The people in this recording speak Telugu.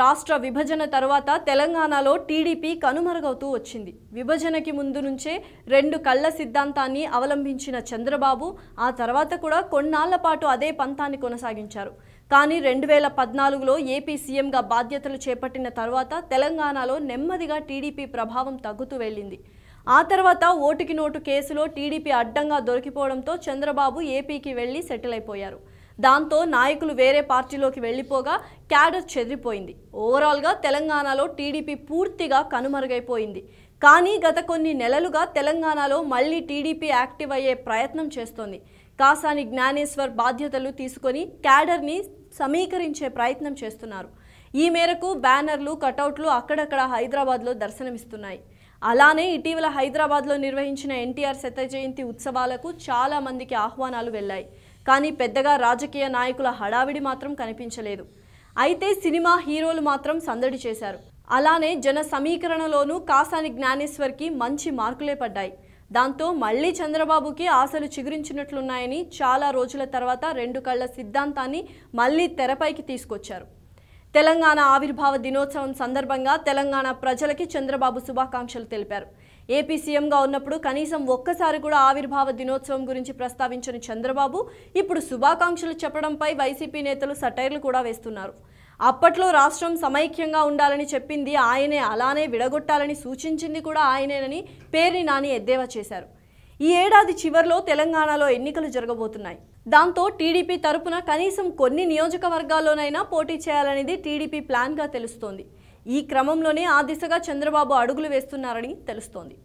రాష్ట్ర విభజన తర్వాత తెలంగాణలో టీడీపీ కనుమరుగవుతూ వచ్చింది విభజనకి ముందు నుంచే రెండు కళ్ళ సిద్ధాంతాన్ని అవలంబించిన చంద్రబాబు ఆ తర్వాత కూడా కొన్నాళ్ల పాటు అదే పంతాన్ని కొనసాగించారు కానీ రెండు వేల పద్నాలుగులో ఏపీ సీఎంగా బాధ్యతలు చేపట్టిన తర్వాత తెలంగాణలో నెమ్మదిగా టీడీపీ ప్రభావం తగ్గుతూ వెళ్ళింది ఆ తర్వాత ఓటుకి నోటు కేసులో టీడీపీ అడ్డంగా దొరికిపోవడంతో చంద్రబాబు ఏపీకి వెళ్ళి సెటిల్ అయిపోయారు దాంతో నాయకులు వేరే పార్టీలోకి వెళ్లిపోగా క్యాడర్ చెదిరిపోయింది ఓవరాల్గా తెలంగాణలో టీడీపీ పూర్తిగా కనుమరుగైపోయింది కానీ గత కొన్ని నెలలుగా తెలంగాణలో మళ్లీ టీడీపీ యాక్టివ్ అయ్యే ప్రయత్నం చేస్తోంది కాసాని జ్ఞానేశ్వర్ బాధ్యతలు తీసుకొని క్యాడర్ని సమీకరించే ప్రయత్నం చేస్తున్నారు ఈ మేరకు బ్యానర్లు కటౌట్లు అక్కడక్కడ హైదరాబాద్లో దర్శనమిస్తున్నాయి అలానే ఇటీవల హైదరాబాద్లో నిర్వహించిన ఎన్టీఆర్ శత జయంతి ఉత్సవాలకు చాలామందికి ఆహ్వానాలు వెళ్ళాయి కానీ పెద్దగా రాజకీయ నాయకుల హడావిడి మాత్రం కనిపించలేదు అయితే సినిమా హీరోలు మాత్రం సందడి చేశారు అలానే జన సమీకరణలోనూ కాసాని జ్ఞానేశ్వర్కి మంచి మార్కులే పడ్డాయి దాంతో మళ్ళీ చంద్రబాబుకి ఆశలు చిగురించినట్లున్నాయని చాలా రోజుల తర్వాత రెండు కళ్ల సిద్ధాంతాన్ని మళ్ళీ తెరపైకి తీసుకొచ్చారు తెలంగాణ ఆవిర్భావ దినోత్సవం సందర్భంగా తెలంగాణ ప్రజలకి చంద్రబాబు శుభాకాంక్షలు తెలిపారు ఏపీ సీఎంగా ఉన్నప్పుడు కనీసం ఒక్కసారి కూడా ఆవిర్భావ దినోత్సవం గురించి ప్రస్తావించిన చంద్రబాబు ఇప్పుడు శుభాకాంక్షలు చెప్పడంపై వైసీపీ నేతలు సటైర్లు కూడా వేస్తున్నారు అప్పట్లో రాష్ట్రం సమైక్యంగా ఉండాలని చెప్పింది ఆయనే అలానే విడగొట్టాలని సూచించింది కూడా ఆయనేనని పేర్ని నాని ఎద్దేవా చేశారు ఈ ఏడాది చివరిలో తెలంగాణలో ఎన్నికలు జరగబోతున్నాయి దాంతో టీడీపీ తరపున కనీసం కొన్ని నియోజకవర్గాల్లోనైనా పోటీ చేయాలనేది టీడీపీ ప్లాన్గా తెలుస్తోంది ఈ క్రమంలోనే ఆ దిశగా చంద్రబాబు అడుగులు వేస్తున్నారని తెలుస్తోంది